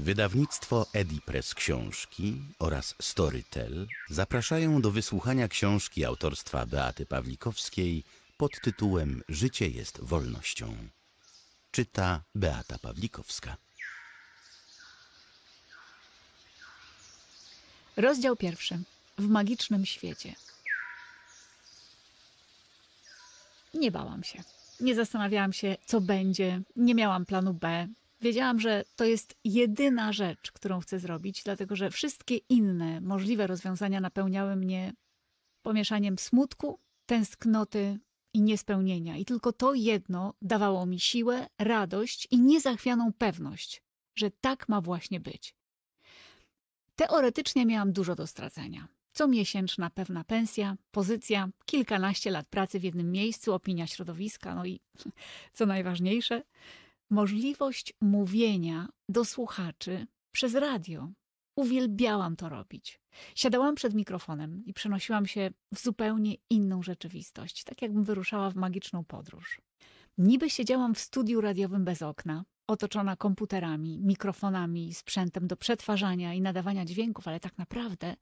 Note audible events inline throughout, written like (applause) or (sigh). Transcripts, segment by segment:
Wydawnictwo Edipress Książki oraz Storytel zapraszają do wysłuchania książki autorstwa Beaty Pawlikowskiej pod tytułem Życie jest wolnością. Czyta Beata Pawlikowska. Rozdział pierwszy. W magicznym świecie. Nie bałam się. Nie zastanawiałam się, co będzie. Nie miałam planu B. Wiedziałam, że to jest jedyna rzecz, którą chcę zrobić, dlatego że wszystkie inne możliwe rozwiązania napełniały mnie pomieszaniem smutku, tęsknoty i niespełnienia. I tylko to jedno dawało mi siłę, radość i niezachwianą pewność, że tak ma właśnie być. Teoretycznie miałam dużo do stracenia. Co miesięczna pewna pensja, pozycja, kilkanaście lat pracy w jednym miejscu, opinia środowiska, no i (laughs) co najważniejsze – możliwość mówienia do słuchaczy przez radio. Uwielbiałam to robić. Siadałam przed mikrofonem i przenosiłam się w zupełnie inną rzeczywistość, tak jakbym wyruszała w magiczną podróż. Niby siedziałam w studiu radiowym bez okna, otoczona komputerami, mikrofonami, sprzętem do przetwarzania i nadawania dźwięków, ale tak naprawdę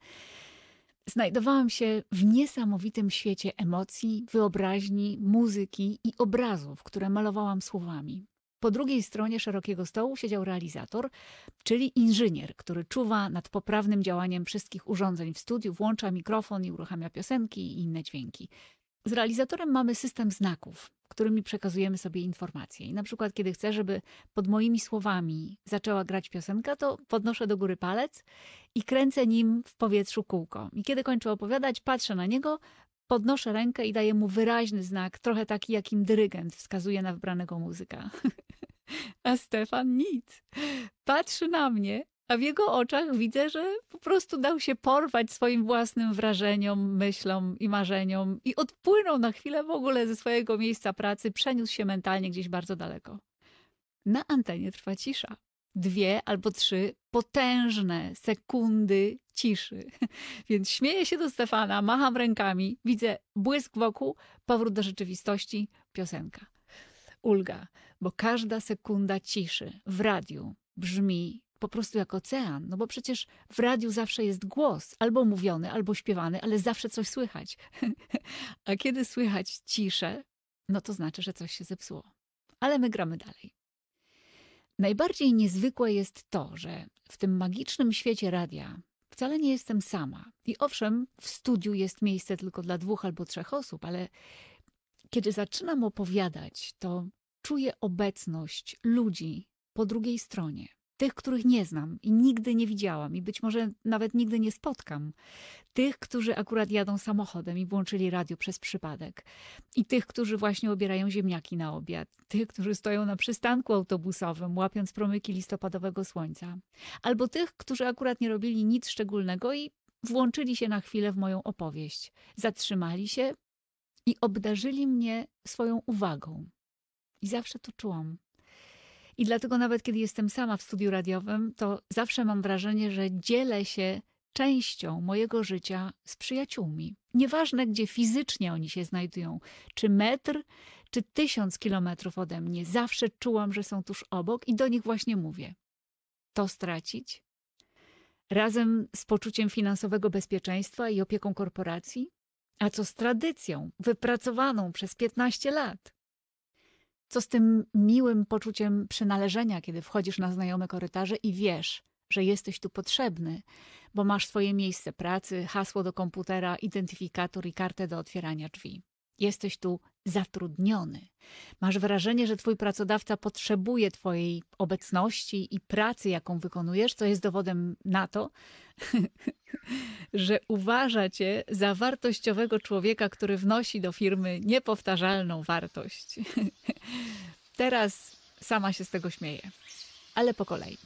znajdowałam się w niesamowitym świecie emocji, wyobraźni, muzyki i obrazów, które malowałam słowami. Po drugiej stronie szerokiego stołu siedział realizator, czyli inżynier, który czuwa nad poprawnym działaniem wszystkich urządzeń w studiu, włącza mikrofon i uruchamia piosenki i inne dźwięki. Z realizatorem mamy system znaków, którymi przekazujemy sobie informacje. I na przykład, kiedy chcę, żeby pod moimi słowami zaczęła grać piosenka, to podnoszę do góry palec i kręcę nim w powietrzu kółko. I kiedy kończę opowiadać, patrzę na niego, podnoszę rękę i daję mu wyraźny znak, trochę taki, jakim dyrygent wskazuje na wybranego muzyka. (laughs) A Stefan nic. Patrzy na mnie, a w jego oczach widzę, że po prostu dał się porwać swoim własnym wrażeniom, myślom i marzeniom i odpłynął na chwilę w ogóle ze swojego miejsca pracy, przeniósł się mentalnie gdzieś bardzo daleko. Na antenie trwa cisza. Dwie albo trzy potężne sekundy ciszy. (laughs) Więc śmieję się do Stefana, macham rękami, widzę błysk wokół, powrót do rzeczywistości, piosenka. Ulga bo każda sekunda ciszy w radiu brzmi po prostu jak ocean, no bo przecież w radiu zawsze jest głos, albo mówiony, albo śpiewany, ale zawsze coś słychać. (laughs) A kiedy słychać ciszę, no to znaczy, że coś się zepsuło. Ale my gramy dalej. Najbardziej niezwykłe jest to, że w tym magicznym świecie radia wcale nie jestem sama. I owszem, w studiu jest miejsce tylko dla dwóch albo trzech osób, ale kiedy zaczynam opowiadać, to czuję obecność ludzi po drugiej stronie, tych, których nie znam i nigdy nie widziałam i być może nawet nigdy nie spotkam, tych, którzy akurat jadą samochodem i włączyli radio przez przypadek, i tych, którzy właśnie obierają ziemniaki na obiad, tych, którzy stoją na przystanku autobusowym, łapiąc promyki listopadowego słońca, albo tych, którzy akurat nie robili nic szczególnego i włączyli się na chwilę w moją opowieść, zatrzymali się i obdarzyli mnie swoją uwagą. I zawsze to czułam. I dlatego nawet kiedy jestem sama w studiu radiowym, to zawsze mam wrażenie, że dzielę się częścią mojego życia z przyjaciółmi. Nieważne, gdzie fizycznie oni się znajdują, czy metr, czy tysiąc kilometrów ode mnie, zawsze czułam, że są tuż obok i do nich właśnie mówię. To stracić? Razem z poczuciem finansowego bezpieczeństwa i opieką korporacji? A co z tradycją wypracowaną przez 15 lat? Co z tym miłym poczuciem przynależenia, kiedy wchodzisz na znajome korytarze i wiesz, że jesteś tu potrzebny, bo masz swoje miejsce pracy, hasło do komputera, identyfikator i kartę do otwierania drzwi. Jesteś tu zatrudniony. Masz wrażenie, że twój pracodawca potrzebuje twojej obecności i pracy, jaką wykonujesz, co jest dowodem na to, (laughs) że uważa cię za wartościowego człowieka, który wnosi do firmy niepowtarzalną wartość. (laughs) Teraz sama się z tego śmieję, ale po kolei.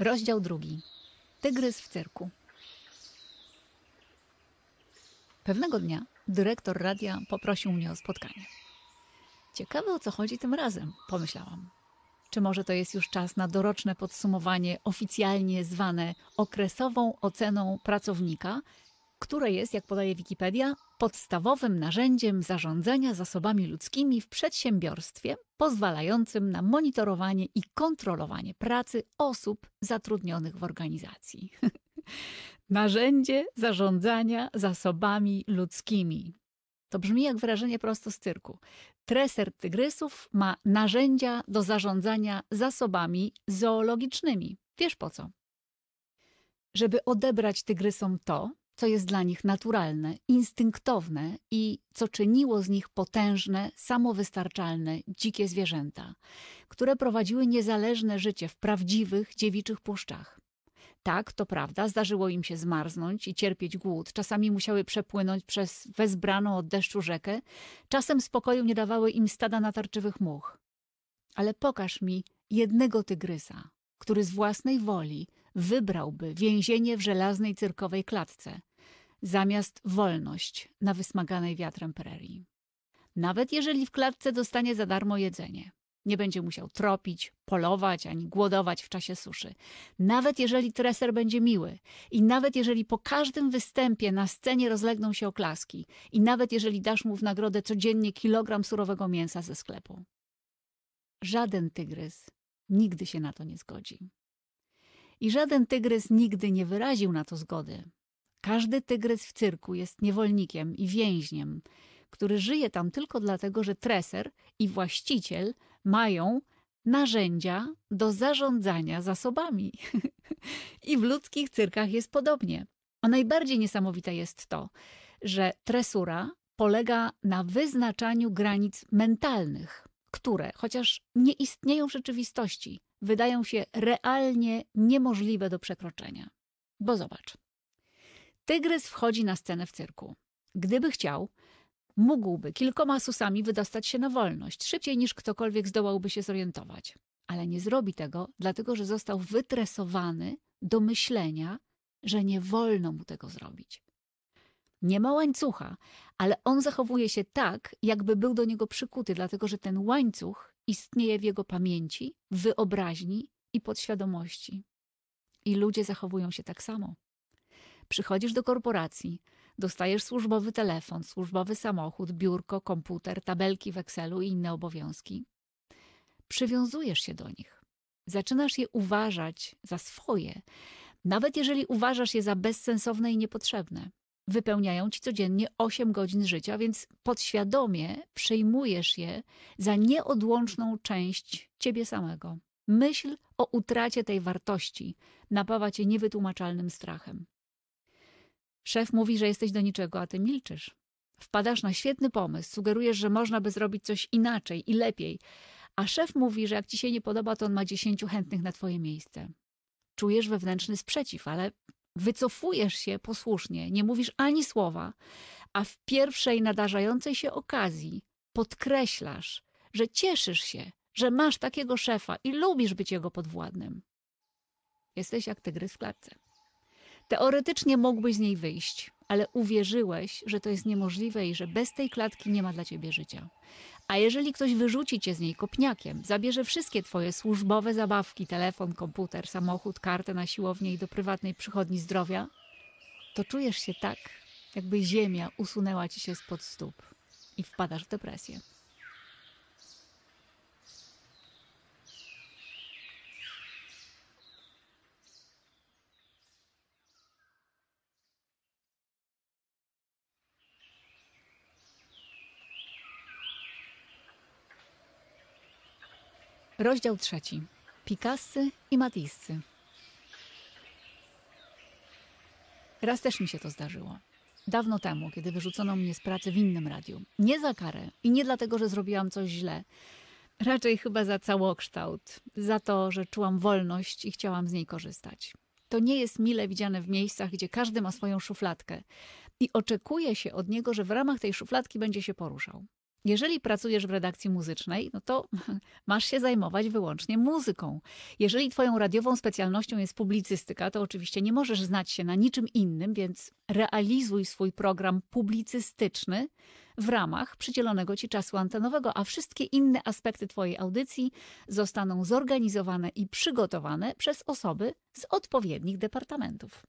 Rozdział drugi. Tygrys w cyrku. Pewnego dnia dyrektor radia poprosił mnie o spotkanie. Ciekawe o co chodzi tym razem, pomyślałam. Czy może to jest już czas na doroczne podsumowanie, oficjalnie zwane okresową oceną pracownika, które jest, jak podaje Wikipedia, podstawowym narzędziem zarządzania zasobami ludzkimi w przedsiębiorstwie, pozwalającym na monitorowanie i kontrolowanie pracy osób zatrudnionych w organizacji. (laughs) Narzędzie zarządzania zasobami ludzkimi. To brzmi jak wyrażenie prosto z cyrku. Treser tygrysów ma narzędzia do zarządzania zasobami zoologicznymi. Wiesz po co? Żeby odebrać tygrysom to, co jest dla nich naturalne, instynktowne i co czyniło z nich potężne, samowystarczalne, dzikie zwierzęta, które prowadziły niezależne życie w prawdziwych dziewiczych puszczach. Tak, to prawda, zdarzyło im się zmarznąć i cierpieć głód, czasami musiały przepłynąć przez wezbraną od deszczu rzekę, czasem spokoju nie dawały im stada natarczywych much. Ale pokaż mi jednego tygrysa, który z własnej woli wybrałby więzienie w żelaznej cyrkowej klatce, zamiast wolność na wysmaganej wiatrem prerii. Nawet jeżeli w klatce dostanie za darmo jedzenie. Nie będzie musiał tropić, polować ani głodować w czasie suszy. Nawet jeżeli treser będzie miły i nawet jeżeli po każdym występie na scenie rozlegną się oklaski i nawet jeżeli dasz mu w nagrodę codziennie kilogram surowego mięsa ze sklepu. Żaden tygrys nigdy się na to nie zgodzi. I żaden tygrys nigdy nie wyraził na to zgody, każdy tygrys w cyrku jest niewolnikiem i więźniem, który żyje tam tylko dlatego, że treser i właściciel mają narzędzia do zarządzania zasobami. (laughs) I w ludzkich cyrkach jest podobnie. A najbardziej niesamowite jest to, że tresura polega na wyznaczaniu granic mentalnych, które, chociaż nie istnieją w rzeczywistości, wydają się realnie niemożliwe do przekroczenia. Bo zobacz. Tygrys wchodzi na scenę w cyrku. Gdyby chciał, mógłby kilkoma susami wydostać się na wolność, szybciej niż ktokolwiek zdołałby się zorientować. Ale nie zrobi tego, dlatego że został wytresowany do myślenia, że nie wolno mu tego zrobić. Nie ma łańcucha, ale on zachowuje się tak, jakby był do niego przykuty, dlatego że ten łańcuch istnieje w jego pamięci, wyobraźni i podświadomości. I ludzie zachowują się tak samo. Przychodzisz do korporacji, dostajesz służbowy telefon, służbowy samochód, biurko, komputer, tabelki w Excelu i inne obowiązki. Przywiązujesz się do nich. Zaczynasz je uważać za swoje, nawet jeżeli uważasz je za bezsensowne i niepotrzebne. Wypełniają ci codziennie 8 godzin życia, więc podświadomie przejmujesz je za nieodłączną część ciebie samego. Myśl o utracie tej wartości napawa cię niewytłumaczalnym strachem. Szef mówi, że jesteś do niczego, a ty milczysz. Wpadasz na świetny pomysł, sugerujesz, że można by zrobić coś inaczej i lepiej, a szef mówi, że jak ci się nie podoba, to on ma dziesięciu chętnych na twoje miejsce. Czujesz wewnętrzny sprzeciw, ale wycofujesz się posłusznie, nie mówisz ani słowa, a w pierwszej nadarzającej się okazji podkreślasz, że cieszysz się, że masz takiego szefa i lubisz być jego podwładnym. Jesteś jak tygrys w klatce. Teoretycznie mógłbyś z niej wyjść, ale uwierzyłeś, że to jest niemożliwe i że bez tej klatki nie ma dla ciebie życia. A jeżeli ktoś wyrzuci cię z niej kopniakiem, zabierze wszystkie twoje służbowe zabawki, telefon, komputer, samochód, kartę na siłownię i do prywatnej przychodni zdrowia, to czujesz się tak, jakby ziemia usunęła ci się spod stóp i wpadasz w depresję. Rozdział trzeci. Picassy i Matissy. Raz też mi się to zdarzyło. Dawno temu, kiedy wyrzucono mnie z pracy w innym radiu. Nie za karę i nie dlatego, że zrobiłam coś źle. Raczej chyba za całokształt. Za to, że czułam wolność i chciałam z niej korzystać. To nie jest mile widziane w miejscach, gdzie każdy ma swoją szufladkę i oczekuje się od niego, że w ramach tej szufladki będzie się poruszał. Jeżeli pracujesz w redakcji muzycznej, no to (laughs) masz się zajmować wyłącznie muzyką. Jeżeli twoją radiową specjalnością jest publicystyka, to oczywiście nie możesz znać się na niczym innym, więc realizuj swój program publicystyczny w ramach przydzielonego ci czasu antenowego, a wszystkie inne aspekty twojej audycji zostaną zorganizowane i przygotowane przez osoby z odpowiednich departamentów.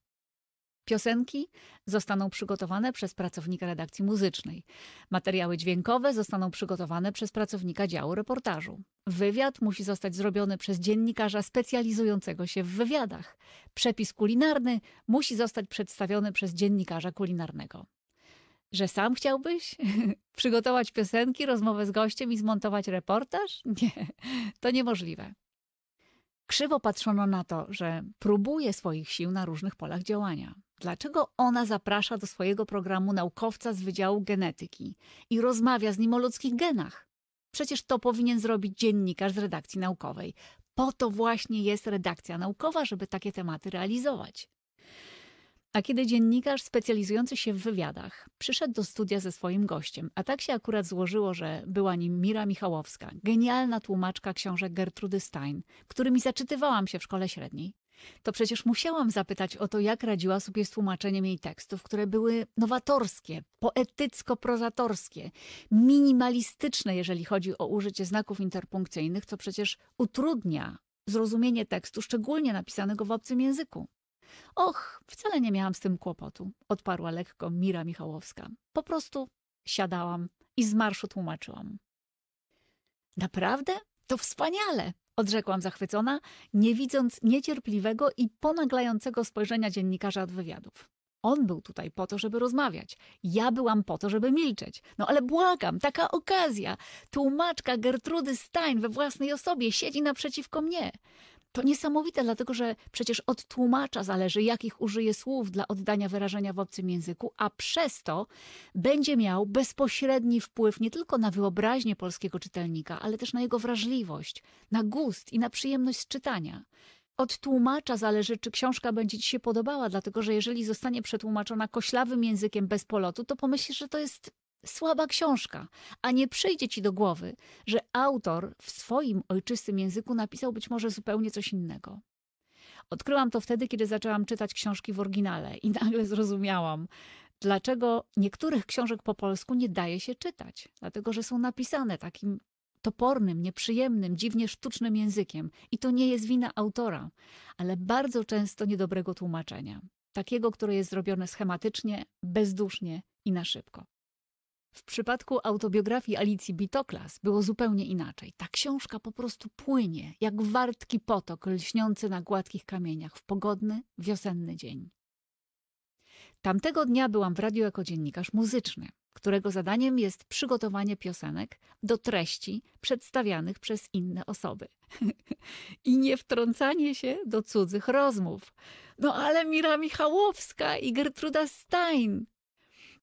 Piosenki zostaną przygotowane przez pracownika redakcji muzycznej. Materiały dźwiękowe zostaną przygotowane przez pracownika działu reportażu. Wywiad musi zostać zrobiony przez dziennikarza specjalizującego się w wywiadach. Przepis kulinarny musi zostać przedstawiony przez dziennikarza kulinarnego. Że sam chciałbyś (laughs) przygotować piosenki, rozmowę z gościem i zmontować reportaż? Nie, to niemożliwe. Krzywo patrzono na to, że próbuje swoich sił na różnych polach działania. Dlaczego ona zaprasza do swojego programu naukowca z Wydziału Genetyki i rozmawia z nim o ludzkich genach? Przecież to powinien zrobić dziennikarz z redakcji naukowej. Po to właśnie jest redakcja naukowa, żeby takie tematy realizować. A kiedy dziennikarz specjalizujący się w wywiadach przyszedł do studia ze swoim gościem, a tak się akurat złożyło, że była nim Mira Michałowska, genialna tłumaczka książek Gertrudy Stein, którymi zaczytywałam się w szkole średniej, to przecież musiałam zapytać o to, jak radziła sobie z tłumaczeniem jej tekstów, które były nowatorskie, poetycko-prozatorskie, minimalistyczne, jeżeli chodzi o użycie znaków interpunkcyjnych, co przecież utrudnia zrozumienie tekstu, szczególnie napisanego w obcym języku. Och, wcale nie miałam z tym kłopotu, odparła lekko Mira Michałowska. Po prostu siadałam i z marszu tłumaczyłam. Naprawdę? To wspaniale! odrzekłam zachwycona, nie widząc niecierpliwego i ponaglającego spojrzenia dziennikarza od wywiadów. On był tutaj po to, żeby rozmawiać. Ja byłam po to, żeby milczeć. No ale błagam, taka okazja. Tłumaczka Gertrudy Stein we własnej osobie siedzi naprzeciwko mnie. To niesamowite, dlatego że przecież od tłumacza zależy, jakich użyje słów dla oddania wyrażenia w obcym języku, a przez to będzie miał bezpośredni wpływ nie tylko na wyobraźnię polskiego czytelnika, ale też na jego wrażliwość, na gust i na przyjemność z czytania od tłumacza zależy, czy książka będzie ci się podobała, dlatego że jeżeli zostanie przetłumaczona koślawym językiem bez polotu, to pomyślisz, że to jest słaba książka, a nie przyjdzie ci do głowy, że autor w swoim ojczystym języku napisał być może zupełnie coś innego. Odkryłam to wtedy, kiedy zaczęłam czytać książki w oryginale i (laughs) nagle zrozumiałam, dlaczego niektórych książek po polsku nie daje się czytać, dlatego że są napisane takim topornym, nieprzyjemnym, dziwnie sztucznym językiem i to nie jest wina autora, ale bardzo często niedobrego tłumaczenia, takiego, które jest zrobione schematycznie, bezdusznie i na szybko. W przypadku autobiografii Alicji Bitoklas było zupełnie inaczej. Ta książka po prostu płynie, jak wartki potok lśniący na gładkich kamieniach w pogodny, wiosenny dzień. Tamtego dnia byłam w radiu jako dziennikarz muzyczny, którego zadaniem jest przygotowanie piosenek do treści przedstawianych przez inne osoby. (laughs) I nie wtrącanie się do cudzych rozmów. No ale Mira Michałowska i Gertruda Stein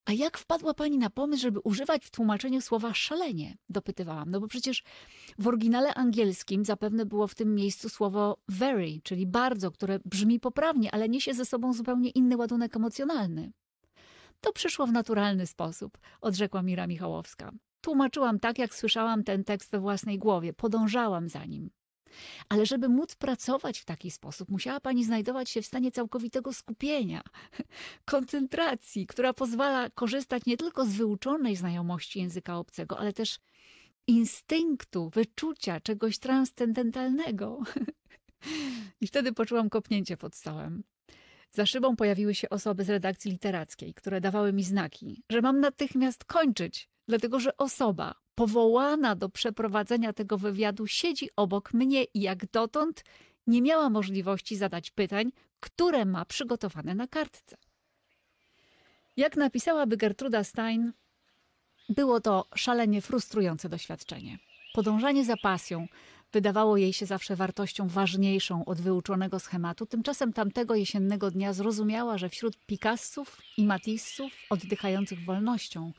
a jak wpadła pani na pomysł, żeby używać w tłumaczeniu słowa szalenie? Dopytywałam. No bo przecież w oryginale angielskim zapewne było w tym miejscu słowo very, czyli bardzo, które brzmi poprawnie, ale niesie ze sobą zupełnie inny ładunek emocjonalny. To przyszło w naturalny sposób, odrzekła Mira Michałowska. Tłumaczyłam tak, jak słyszałam ten tekst we własnej głowie, podążałam za nim. Ale żeby móc pracować w taki sposób, musiała pani znajdować się w stanie całkowitego skupienia, (laughs) koncentracji, która pozwala korzystać nie tylko z wyuczonej znajomości języka obcego, ale też instynktu, wyczucia czegoś transcendentalnego. (laughs) I wtedy poczułam kopnięcie pod stołem. Za szybą pojawiły się osoby z redakcji literackiej, które dawały mi znaki, że mam natychmiast kończyć, dlatego że osoba powołana do przeprowadzenia tego wywiadu siedzi obok mnie i jak dotąd nie miała możliwości zadać pytań, które ma przygotowane na kartce. Jak napisałaby Gertruda Stein, było to szalenie frustrujące doświadczenie. Podążanie za pasją wydawało jej się zawsze wartością ważniejszą od wyuczonego schematu, tymczasem tamtego jesiennego dnia zrozumiała, że wśród Picassów i Matisseów oddychających wolnością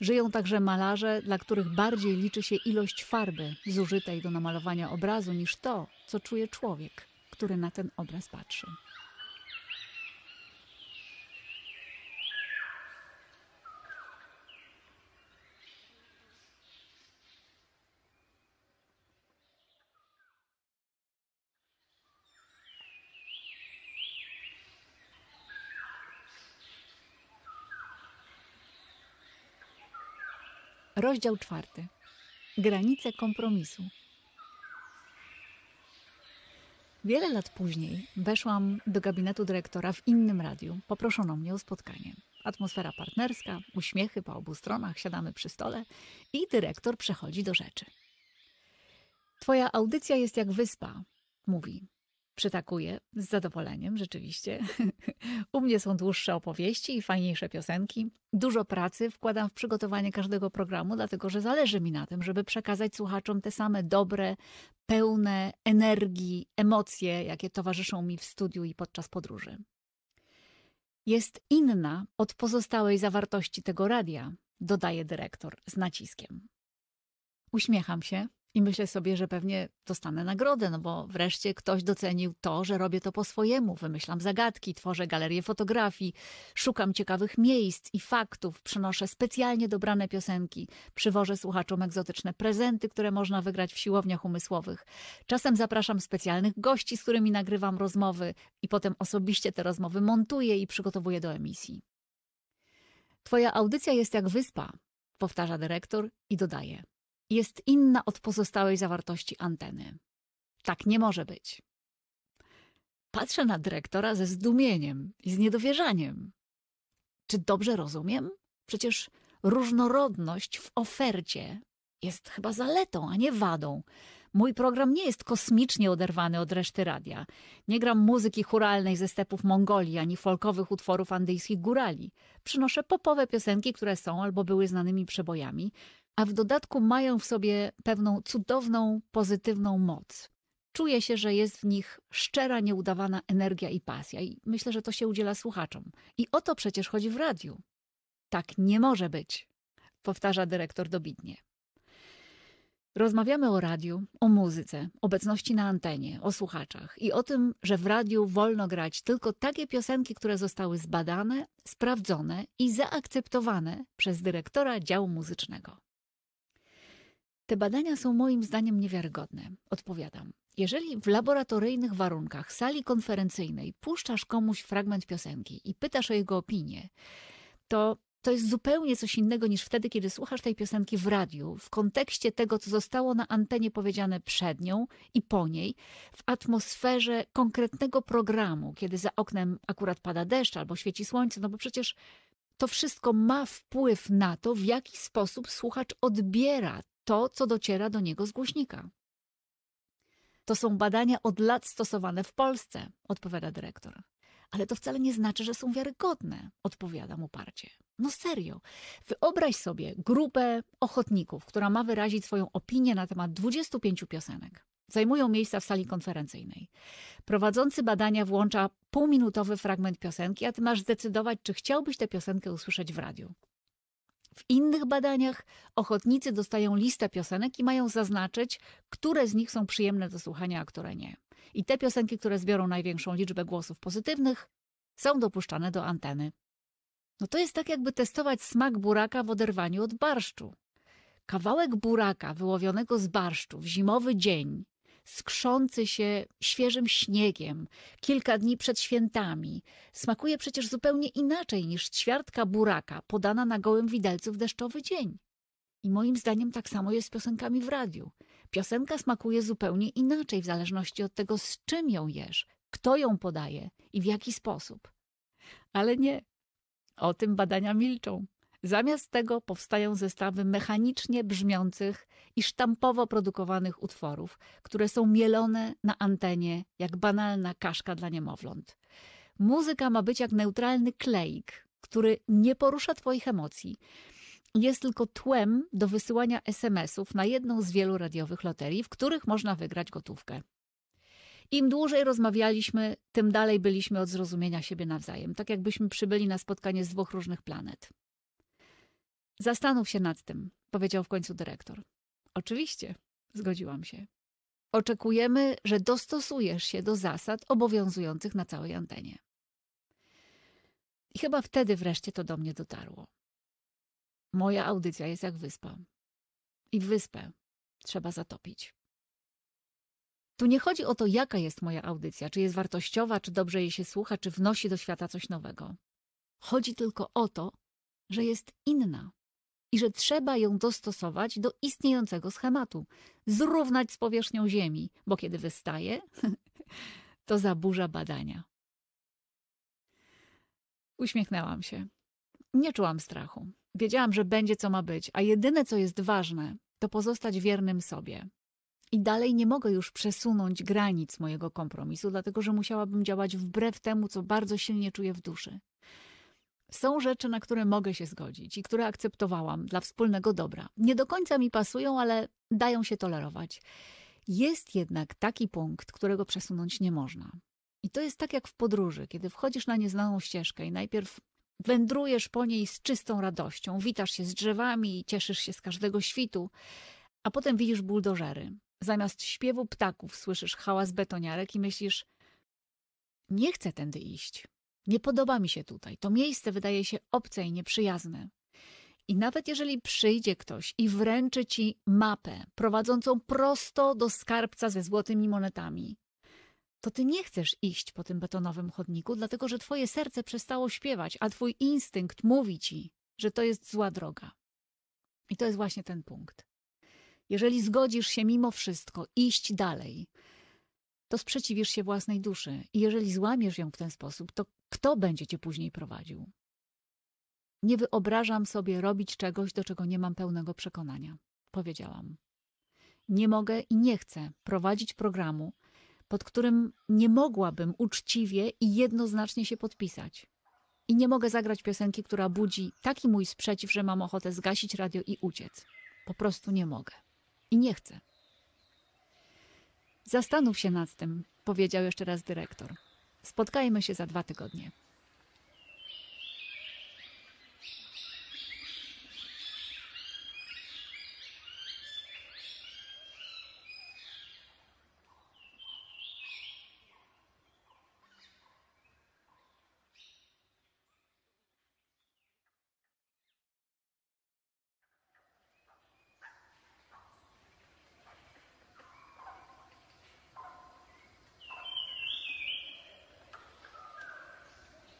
Żyją także malarze, dla których bardziej liczy się ilość farby zużytej do namalowania obrazu niż to, co czuje człowiek, który na ten obraz patrzy. Rozdział czwarty. Granice kompromisu. Wiele lat później weszłam do gabinetu dyrektora w innym radiu. Poproszono mnie o spotkanie. Atmosfera partnerska, uśmiechy po obu stronach, siadamy przy stole i dyrektor przechodzi do rzeczy. Twoja audycja jest jak wyspa, mówi. Przytakuję z zadowoleniem, rzeczywiście. (laughs) U mnie są dłuższe opowieści i fajniejsze piosenki. Dużo pracy wkładam w przygotowanie każdego programu, dlatego że zależy mi na tym, żeby przekazać słuchaczom te same dobre, pełne energii, emocje, jakie towarzyszą mi w studiu i podczas podróży. Jest inna od pozostałej zawartości tego radia, dodaje dyrektor z naciskiem. Uśmiecham się, i myślę sobie, że pewnie dostanę nagrodę, no bo wreszcie ktoś docenił to, że robię to po swojemu. Wymyślam zagadki, tworzę galerię fotografii, szukam ciekawych miejsc i faktów, przynoszę specjalnie dobrane piosenki, przywożę słuchaczom egzotyczne prezenty, które można wygrać w siłowniach umysłowych. Czasem zapraszam specjalnych gości, z którymi nagrywam rozmowy i potem osobiście te rozmowy montuję i przygotowuję do emisji. Twoja audycja jest jak wyspa, powtarza dyrektor i dodaje jest inna od pozostałej zawartości anteny. Tak nie może być. Patrzę na dyrektora ze zdumieniem i z niedowierzaniem. Czy dobrze rozumiem? Przecież różnorodność w ofercie jest chyba zaletą, a nie wadą. Mój program nie jest kosmicznie oderwany od reszty radia. Nie gram muzyki churalnej ze stepów Mongolii ani folkowych utworów andyjskich górali. Przynoszę popowe piosenki, które są albo były znanymi przebojami, a w dodatku mają w sobie pewną cudowną, pozytywną moc. Czuję się, że jest w nich szczera, nieudawana energia i pasja, i myślę, że to się udziela słuchaczom. I o to przecież chodzi w radiu. Tak nie może być, powtarza dyrektor dobitnie. Rozmawiamy o radiu, o muzyce, obecności na antenie, o słuchaczach i o tym, że w radiu wolno grać tylko takie piosenki, które zostały zbadane, sprawdzone i zaakceptowane przez dyrektora działu muzycznego. Te badania są moim zdaniem niewiarygodne, odpowiadam. Jeżeli w laboratoryjnych warunkach sali konferencyjnej puszczasz komuś fragment piosenki i pytasz o jego opinię, to to jest zupełnie coś innego niż wtedy, kiedy słuchasz tej piosenki w radiu, w kontekście tego, co zostało na antenie powiedziane przed nią i po niej, w atmosferze konkretnego programu, kiedy za oknem akurat pada deszcz albo świeci słońce, no bo przecież to wszystko ma wpływ na to, w jaki sposób słuchacz odbiera to, co dociera do niego z głośnika. To są badania od lat stosowane w Polsce, odpowiada dyrektor. Ale to wcale nie znaczy, że są wiarygodne, odpowiadam uparcie. No serio. Wyobraź sobie grupę ochotników, która ma wyrazić swoją opinię na temat 25 piosenek. Zajmują miejsca w sali konferencyjnej. Prowadzący badania włącza półminutowy fragment piosenki, a ty masz zdecydować, czy chciałbyś tę piosenkę usłyszeć w radiu. W innych badaniach ochotnicy dostają listę piosenek i mają zaznaczyć, które z nich są przyjemne do słuchania, a które nie. I te piosenki, które zbiorą największą liczbę głosów pozytywnych, są dopuszczane do anteny. No to jest tak, jakby testować smak buraka w oderwaniu od barszczu. Kawałek buraka wyłowionego z barszczu w zimowy dzień skrzący się świeżym śniegiem kilka dni przed świętami smakuje przecież zupełnie inaczej niż ćwiartka buraka podana na gołym widelcu w deszczowy dzień. I moim zdaniem tak samo jest z piosenkami w radiu. Piosenka smakuje zupełnie inaczej w zależności od tego, z czym ją jesz, kto ją podaje i w jaki sposób. Ale nie, o tym badania milczą. Zamiast tego powstają zestawy mechanicznie brzmiących i sztampowo produkowanych utworów, które są mielone na antenie jak banalna kaszka dla niemowląt. Muzyka ma być jak neutralny kleik, który nie porusza Twoich emocji. Jest tylko tłem do wysyłania SMS-ów na jedną z wielu radiowych loterii, w których można wygrać gotówkę. Im dłużej rozmawialiśmy, tym dalej byliśmy od zrozumienia siebie nawzajem, tak jakbyśmy przybyli na spotkanie z dwóch różnych planet. Zastanów się nad tym, powiedział w końcu dyrektor. Oczywiście, zgodziłam się. Oczekujemy, że dostosujesz się do zasad obowiązujących na całej antenie. I chyba wtedy wreszcie to do mnie dotarło. Moja audycja jest jak wyspa. I wyspę trzeba zatopić. Tu nie chodzi o to, jaka jest moja audycja, czy jest wartościowa, czy dobrze jej się słucha, czy wnosi do świata coś nowego. Chodzi tylko o to, że jest inna i że trzeba ją dostosować do istniejącego schematu, zrównać z powierzchnią Ziemi, bo kiedy wystaje, (laughs) to zaburza badania. Uśmiechnęłam się. Nie czułam strachu. Wiedziałam, że będzie co ma być, a jedyne co jest ważne, to pozostać wiernym sobie. I dalej nie mogę już przesunąć granic mojego kompromisu, dlatego że musiałabym działać wbrew temu, co bardzo silnie czuję w duszy. Są rzeczy, na które mogę się zgodzić i które akceptowałam dla wspólnego dobra. Nie do końca mi pasują, ale dają się tolerować. Jest jednak taki punkt, którego przesunąć nie można. I to jest tak jak w podróży, kiedy wchodzisz na nieznaną ścieżkę i najpierw wędrujesz po niej z czystą radością, witasz się z drzewami i cieszysz się z każdego świtu, a potem widzisz buldożery. Zamiast śpiewu ptaków słyszysz hałas betoniarek i myślisz: Nie chcę tędy iść. Nie podoba mi się tutaj. To miejsce wydaje się obce i nieprzyjazne. I nawet jeżeli przyjdzie ktoś i wręczy ci mapę prowadzącą prosto do skarbca ze złotymi monetami, to ty nie chcesz iść po tym betonowym chodniku, dlatego że twoje serce przestało śpiewać, a twój instynkt mówi ci, że to jest zła droga. I to jest właśnie ten punkt. Jeżeli zgodzisz się mimo wszystko iść dalej, to sprzeciwisz się własnej duszy i jeżeli złamiesz ją w ten sposób, to kto będzie cię później prowadził? Nie wyobrażam sobie robić czegoś, do czego nie mam pełnego przekonania, powiedziałam. Nie mogę i nie chcę prowadzić programu, pod którym nie mogłabym uczciwie i jednoznacznie się podpisać. I nie mogę zagrać piosenki, która budzi taki mój sprzeciw, że mam ochotę zgasić radio i uciec. Po prostu nie mogę. I nie chcę. Zastanów się nad tym, powiedział jeszcze raz dyrektor. Spotkajmy się za dwa tygodnie.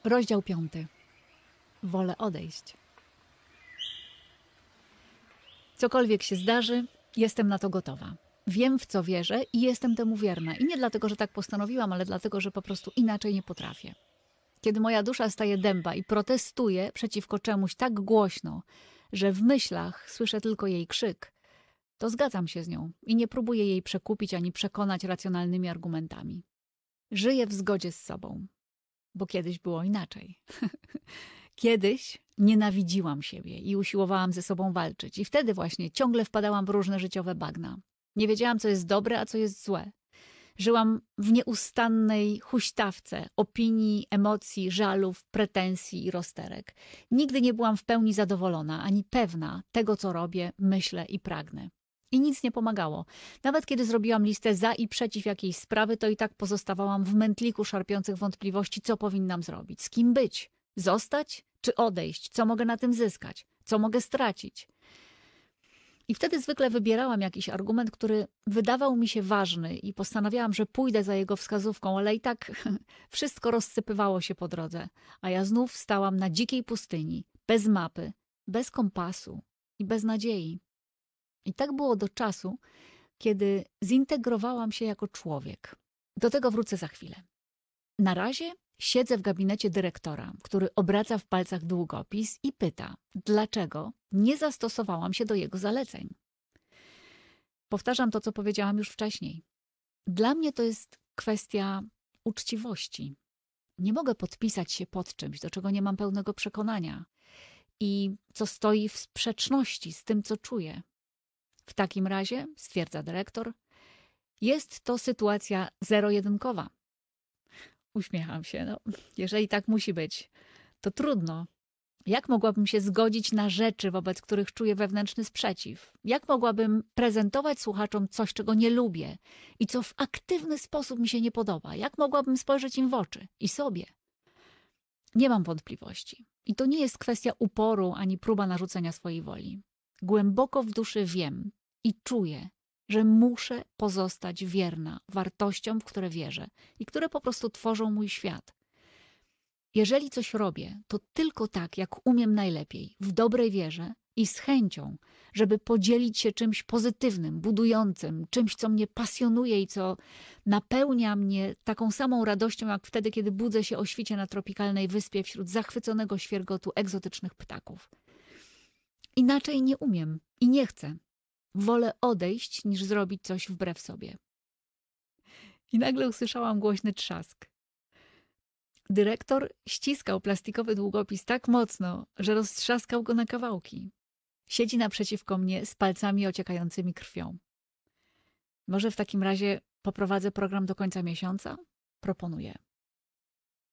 Rozdział piąty. Wolę odejść. Cokolwiek się zdarzy, jestem na to gotowa. Wiem, w co wierzę i jestem temu wierna. I nie dlatego, że tak postanowiłam, ale dlatego, że po prostu inaczej nie potrafię. Kiedy moja dusza staje dęba i protestuje przeciwko czemuś tak głośno, że w myślach słyszę tylko jej krzyk, to zgadzam się z nią i nie próbuję jej przekupić ani przekonać racjonalnymi argumentami. Żyję w zgodzie z sobą bo kiedyś było inaczej. (laughs) kiedyś nienawidziłam siebie i usiłowałam ze sobą walczyć, i wtedy właśnie ciągle wpadałam w różne życiowe bagna. Nie wiedziałam, co jest dobre, a co jest złe. Żyłam w nieustannej huśtawce opinii, emocji, żalów, pretensji i rozterek. Nigdy nie byłam w pełni zadowolona ani pewna tego, co robię, myślę i pragnę. I nic nie pomagało. Nawet kiedy zrobiłam listę za i przeciw jakiejś sprawy, to i tak pozostawałam w mętliku szarpiących wątpliwości, co powinnam zrobić, z kim być, zostać czy odejść, co mogę na tym zyskać, co mogę stracić. I wtedy zwykle wybierałam jakiś argument, który wydawał mi się ważny i postanawiałam, że pójdę za jego wskazówką, ale i tak (laughs) wszystko rozsypywało się po drodze, a ja znów stałam na dzikiej pustyni, bez mapy, bez kompasu i bez nadziei. I tak było do czasu, kiedy zintegrowałam się jako człowiek. Do tego wrócę za chwilę. Na razie siedzę w gabinecie dyrektora, który obraca w palcach długopis i pyta, dlaczego nie zastosowałam się do jego zaleceń. Powtarzam to, co powiedziałam już wcześniej. Dla mnie to jest kwestia uczciwości. Nie mogę podpisać się pod czymś, do czego nie mam pełnego przekonania i co stoi w sprzeczności z tym, co czuję. W takim razie, stwierdza dyrektor, jest to sytuacja zero-jedynkowa. Uśmiecham się. No, jeżeli tak musi być, to trudno. Jak mogłabym się zgodzić na rzeczy, wobec których czuję wewnętrzny sprzeciw? Jak mogłabym prezentować słuchaczom coś, czego nie lubię i co w aktywny sposób mi się nie podoba? Jak mogłabym spojrzeć im w oczy i sobie? Nie mam wątpliwości. I to nie jest kwestia uporu ani próba narzucenia swojej woli głęboko w duszy wiem i czuję, że muszę pozostać wierna wartościom, w które wierzę i które po prostu tworzą mój świat. Jeżeli coś robię, to tylko tak, jak umiem najlepiej, w dobrej wierze i z chęcią, żeby podzielić się czymś pozytywnym, budującym, czymś, co mnie pasjonuje i co napełnia mnie taką samą radością, jak wtedy, kiedy budzę się o świcie na tropikalnej wyspie wśród zachwyconego świergotu egzotycznych ptaków. Inaczej nie umiem i nie chcę. Wolę odejść niż zrobić coś wbrew sobie. I nagle usłyszałam głośny trzask. Dyrektor ściskał plastikowy długopis tak mocno, że roztrzaskał go na kawałki. Siedzi naprzeciwko mnie z palcami ociekającymi krwią. Może w takim razie poprowadzę program do końca miesiąca? Proponuję.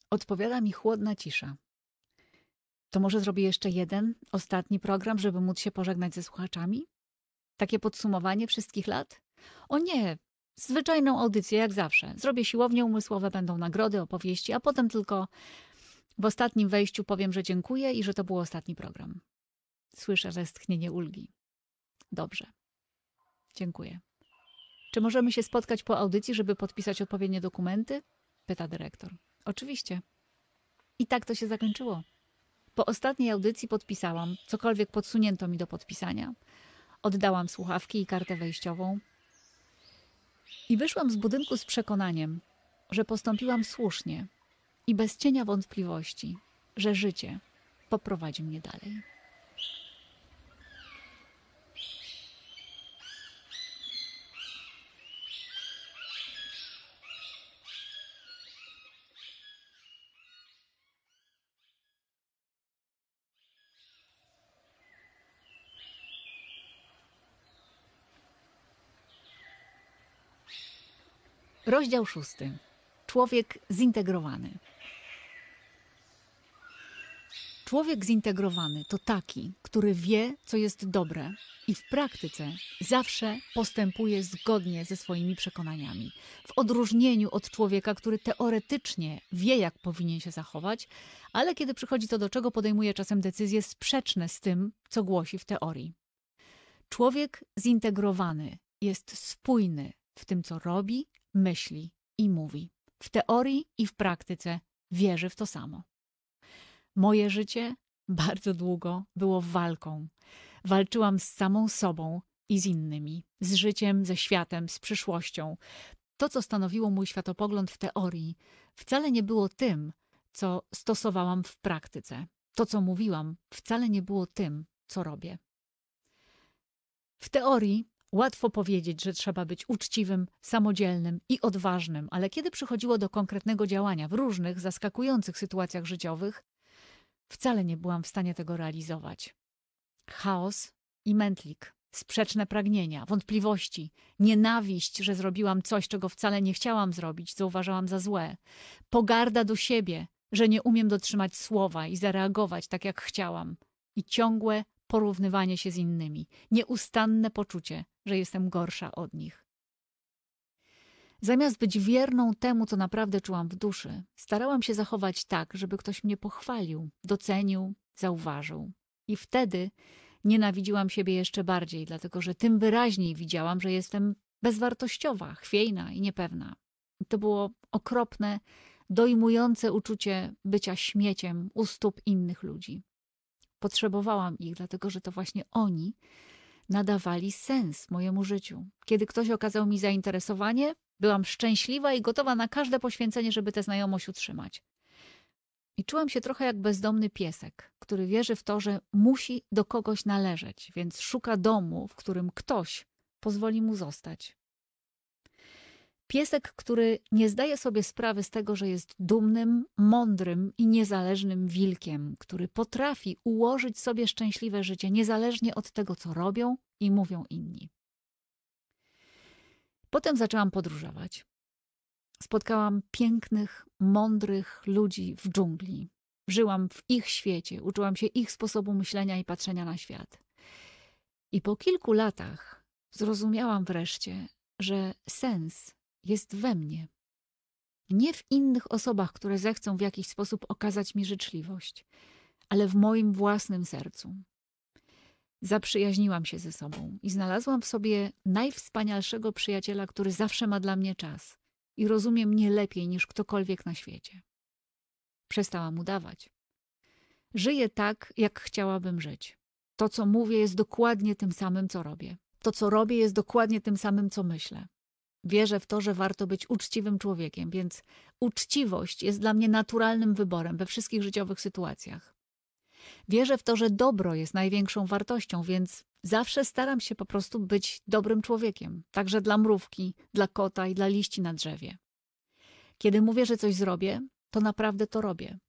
Odpowiada mi chłodna cisza to może zrobię jeszcze jeden, ostatni program, żeby móc się pożegnać ze słuchaczami? Takie podsumowanie wszystkich lat? O nie, zwyczajną audycję jak zawsze. Zrobię siłownie umysłowe, będą nagrody, opowieści, a potem tylko w ostatnim wejściu powiem, że dziękuję i że to był ostatni program. Słyszę westchnienie ulgi. Dobrze. Dziękuję. Czy możemy się spotkać po audycji, żeby podpisać odpowiednie dokumenty? Pyta dyrektor. Oczywiście. I tak to się zakończyło. Po ostatniej audycji podpisałam, cokolwiek podsunięto mi do podpisania. Oddałam słuchawki i kartę wejściową. I wyszłam z budynku z przekonaniem, że postąpiłam słusznie i bez cienia wątpliwości, że życie poprowadzi mnie dalej. Rozdział szósty. Człowiek zintegrowany. Człowiek zintegrowany to taki, który wie, co jest dobre i w praktyce zawsze postępuje zgodnie ze swoimi przekonaniami. W odróżnieniu od człowieka, który teoretycznie wie, jak powinien się zachować, ale kiedy przychodzi to do czego, podejmuje czasem decyzje sprzeczne z tym, co głosi w teorii. Człowiek zintegrowany jest spójny w tym, co robi myśli i mówi. W teorii i w praktyce wierzy w to samo. Moje życie bardzo długo było walką. Walczyłam z samą sobą i z innymi, z życiem, ze światem, z przyszłością. To, co stanowiło mój światopogląd w teorii, wcale nie było tym, co stosowałam w praktyce. To, co mówiłam, wcale nie było tym, co robię. W teorii Łatwo powiedzieć, że trzeba być uczciwym, samodzielnym i odważnym, ale kiedy przychodziło do konkretnego działania w różnych, zaskakujących sytuacjach życiowych, wcale nie byłam w stanie tego realizować. Chaos i mętlik, sprzeczne pragnienia, wątpliwości, nienawiść, że zrobiłam coś, czego wcale nie chciałam zrobić, co uważałam za złe, pogarda do siebie, że nie umiem dotrzymać słowa i zareagować tak, jak chciałam, i ciągłe porównywanie się z innymi, nieustanne poczucie, że jestem gorsza od nich. Zamiast być wierną temu, co naprawdę czułam w duszy, starałam się zachować tak, żeby ktoś mnie pochwalił, docenił, zauważył. I wtedy nienawidziłam siebie jeszcze bardziej, dlatego że tym wyraźniej widziałam, że jestem bezwartościowa, chwiejna i niepewna. to było okropne, dojmujące uczucie bycia śmieciem u stóp innych ludzi. Potrzebowałam ich, dlatego że to właśnie oni nadawali sens mojemu życiu. Kiedy ktoś okazał mi zainteresowanie, byłam szczęśliwa i gotowa na każde poświęcenie, żeby tę znajomość utrzymać. I czułam się trochę jak bezdomny piesek, który wierzy w to, że musi do kogoś należeć, więc szuka domu, w którym ktoś pozwoli mu zostać. Piesek, który nie zdaje sobie sprawy z tego, że jest dumnym, mądrym i niezależnym wilkiem, który potrafi ułożyć sobie szczęśliwe życie niezależnie od tego, co robią i mówią inni. Potem zaczęłam podróżować. Spotkałam pięknych, mądrych ludzi w dżungli. Żyłam w ich świecie, uczyłam się ich sposobu myślenia i patrzenia na świat. I po kilku latach zrozumiałam wreszcie, że sens jest we mnie. Nie w innych osobach, które zechcą w jakiś sposób okazać mi życzliwość, ale w moim własnym sercu. Zaprzyjaźniłam się ze sobą i znalazłam w sobie najwspanialszego przyjaciela, który zawsze ma dla mnie czas i rozumie mnie lepiej niż ktokolwiek na świecie. Przestałam udawać. Żyję tak, jak chciałabym żyć. To, co mówię, jest dokładnie tym samym, co robię. To, co robię, jest dokładnie tym samym, co myślę. Wierzę w to, że warto być uczciwym człowiekiem, więc uczciwość jest dla mnie naturalnym wyborem we wszystkich życiowych sytuacjach. Wierzę w to, że dobro jest największą wartością, więc zawsze staram się po prostu być dobrym człowiekiem, także dla mrówki, dla kota i dla liści na drzewie. Kiedy mówię, że coś zrobię, to naprawdę to robię.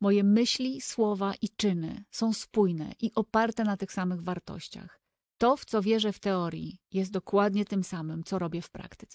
Moje myśli, słowa i czyny są spójne i oparte na tych samych wartościach. To, w co wierzę w teorii, jest dokładnie tym samym, co robię w praktyce.